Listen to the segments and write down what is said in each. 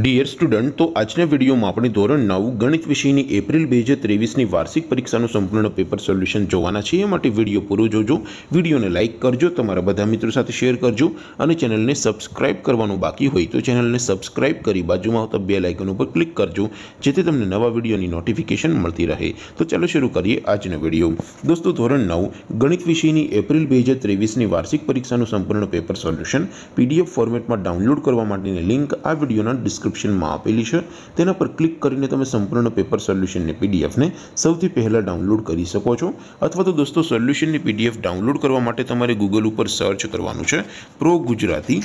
dear student તો આજના વિડીયોમાં આપણે ધોરણ નવ ગણિત વિષયની એપ્રિલ બે હજાર ત્રેવીસની વાર્ષિક પરીક્ષાનું સંપૂર્ણ પેપર સોલ્યુશન જોવાના છે એ માટે વિડીયો પૂરો જોજો વિડીયોને લાઇક કરજો તમારા બધા મિત્રો સાથે શેર કરજો અને ચેનલને સબસ્ક્રાઇબ કરવાનું બાકી હોય તો ચેનલને સબસ્ક્રાઇબ કરી બાજુમાં આવતા બે લાઇકન ઉપર ક્લિક કરજો જેથી તમને નવા વિડીયોની નોટિફિકેશન મળતી રહે તો ચાલો શરૂ કરીએ આજનો વિડીયો દોસ્તો ધોરણ નવ ગણિત વિષયની એપ્રિલ બે હજાર ત્રેવીસની વાર્ષિક પરીક્ષાનું સંપૂર્ણ પેપર સોલ્યુશન પીડીએફ ફોર્મેટમાં ડાઉનલોડ કરવા માટેની લિંક આ વિડીયોના ડિસ્ક ડિસ્ક્રિપ્શનમાં આપેલી છે તેના પર ક્લિક કરીને તમે સંપૂર્ણ પેપર સોલ્યુશનની પીડીએફને સૌથી પહેલાં ડાઉનલોડ કરી શકો છો અથવા તો દોસ્તો સોલ્યુશનની પીડીએફ ડાઉનલોડ કરવા માટે તમારે ગૂગલ ઉપર સર્ચ કરવાનું છે pro Gujarati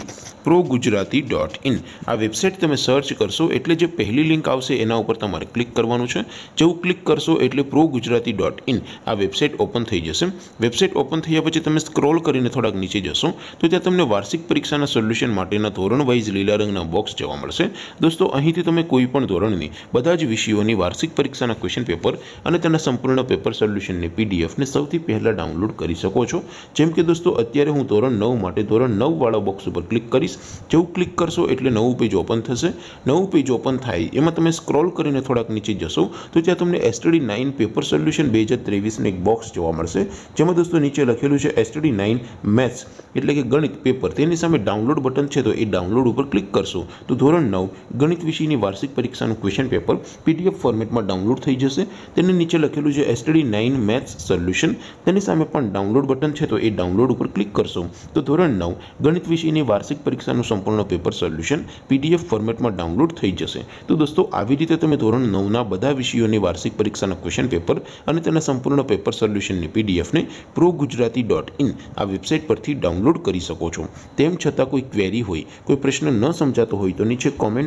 pro Gujarati dot in આ વેબસાઇટ તમે સર્ચ કરશો એટલે જે પહેલી લિંક આવશે એના ઉપર તમારે ક્લિક કરવાનું છે જેવું ક્લિક કરશો એટલે પ્રો ગુજરાતી ડોટ ઇન આ વેબસાઇટ ઓપન થઈ જશે વેબસાઇટ ઓપન થયા પછી તમે સ્ક્રોલ કરીને થોડાક નીચે જશો તો ત્યાં તમને વાર્ષિક પરીક્ષાના સોલ્યુશન માટેના ધોરણ વાઇઝ લીલા રંગના બોક્સ જોવા મળશે દોસ્તો અહીંથી તમે કોઈ પણ ધોરણની બધા જ વિષયોની વાર્ષિક પરીક્ષાના ક્વેશ્ચન પેપર અને તેના સંપૂર્ણ પેપર સોલ્યુશનની પીડીએફને સૌથી પહેલાં ડાઉનલોડ કરી શકો છો જેમ કે દોસ્તો અત્યારે હું ધોરણ નવ માટે ધોરણ નવવાળા બોક્સ ઉપર ક્લિક કરીશ જેવું ક્લિક કરશો એટલે નવું પેજ ઓપન થશે નવું પેજ ઓપન થાય એમાં તમે સ્ક્રોલ કરીને થોડાક નીચે જશો તો ત્યાં તમને એસટડી નાઇન પેપર સોલ્યુશન બે હજાર ત્રેવીસનું એક બોક્સ જોવા મળશે જેમાં દોસ્તો નીચે લખેલું છે એસટડી નાઇન મેથ્સ એટલે કે ગણિત પેપર તેની સામે ડાઉનલોડ બટન છે તો એ ડાઉનલોડ ઉપર ક્લિક કરશો તો ધોરણ નવ ગણિત વિષયની વાર્ષિક પરીક્ષાનું ક્વેશ્ચન પેપર પીડીએફ ફોર્મેટમાં ડાઉનલોડ થઈ જશે તેને નીચે લખેલું છે એસટીડી નાઇન મેથ્સ સોલ્યુશન તેની સામે પણ ડાઉનલોડ બટન છે તો એ ડાઉનલોડ ઉપર ક્લિક કરશો તો ધોરણ નવ ગણિત વિષયની વાર્ષિક પરીક્ષાનું સંપૂર્ણ પેપર સોલ્યુશન પીડીએફ ફોર્મેટમાં ડાઉનલોડ થઈ જશે તો દોસ્તો આવી રીતે તમે ધોરણ નવના બધા વિષયોની વાર્ષિક પરીક્ષાના ક્વેશ્ચન પેપર અને તેના સંપૂર્ણ પેપર સોલ્યુશનની પીડીએફને પ્રો ગુજરાતી ડોટ ઇન આ વેબસાઇટ પરથી ડાઉનલોડ કરી શકો છો તેમ છતાં કોઈ ક્વેરી હોય કોઈ પ્રશ્ન ન સમજાતો હોય તો નીચે કોમેન્ટ